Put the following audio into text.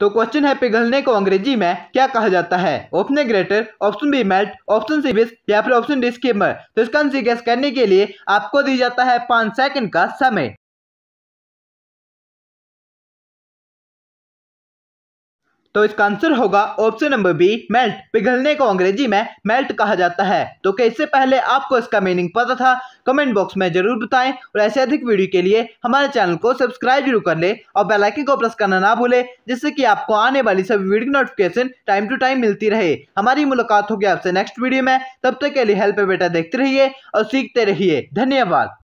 तो क्वेश्चन है पिघलने को अंग्रेजी में क्या कहा जाता है option A grater option B melt option C whisk या फिर ऑप्शन डी स्कीमर तो इसका आंसर गैस करने के लिए आपको दी जाता है पांच सेकंड का समय तो इसका आंसर होगा ऑप्शन नंबर बी मेल्ट पिघलने को अंग्रेजी में मेल्ट कहा जाता है तो क्या इससे पहले आपको इसका मीनिंग पता था कमेंट बॉक्स में जरूर बताएं और ऐसे अधिक वीडियो के लिए हमारे चैनल को सब्सक्राइब जरूर कर ले और बेल आइकन को प्रेस करना ना भूले जिससे कि आपको आने वाली सभी video notification time to time मिलती रहे हमारी मुलाकात होगी आपसे नेक्स्ट वीडियो में तब तक के लिए हेल्प बेटा देखते रहिए और सीखते रहिए धन्यवाद